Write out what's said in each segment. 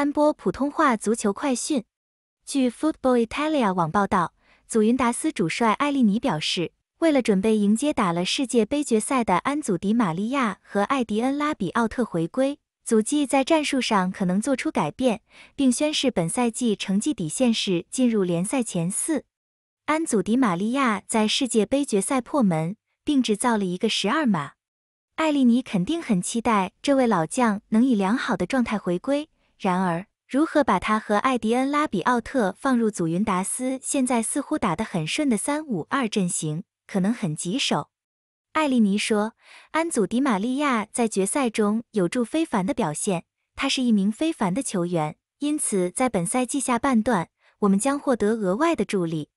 三波普通话足球快讯。据 Football Italia 网报道，祖云达斯主帅艾利尼表示，为了准备迎接打了世界杯决赛的安祖迪玛利亚和艾迪恩拉比奥特回归，祖季在战术上可能做出改变，并宣誓本赛季成绩底线是进入联赛前四。安祖迪玛利亚在世界杯决赛破门，并制造了一个十二码。艾利尼肯定很期待这位老将能以良好的状态回归。然而，如何把他和艾迪恩·拉比奥特放入祖云达斯现在似乎打得很顺的三五二阵型，可能很棘手。艾利尼说：“安祖迪玛利亚在决赛中有助非凡的表现，他是一名非凡的球员，因此在本赛季下半段，我们将获得额外的助力。”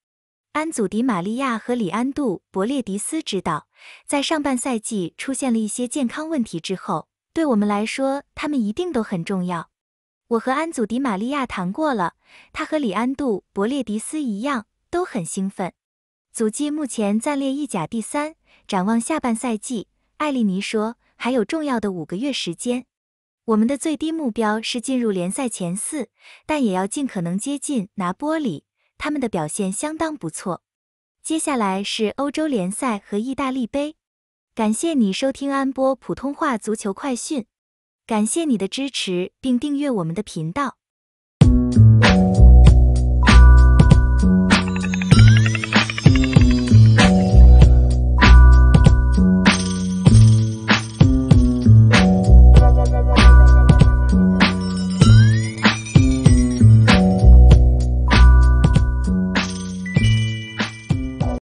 安祖迪玛利亚和里安杜·伯列迪斯知道，在上半赛季出现了一些健康问题之后，对我们来说，他们一定都很重要。我和安祖迪玛利亚谈过了，他和里安度伯列迪斯一样，都很兴奋。祖记目前暂列意甲第三，展望下半赛季，艾利尼说还有重要的五个月时间，我们的最低目标是进入联赛前四，但也要尽可能接近拿波里，他们的表现相当不错。接下来是欧洲联赛和意大利杯。感谢你收听安波普通话足球快讯。感谢你的支持，并订阅我们的频道。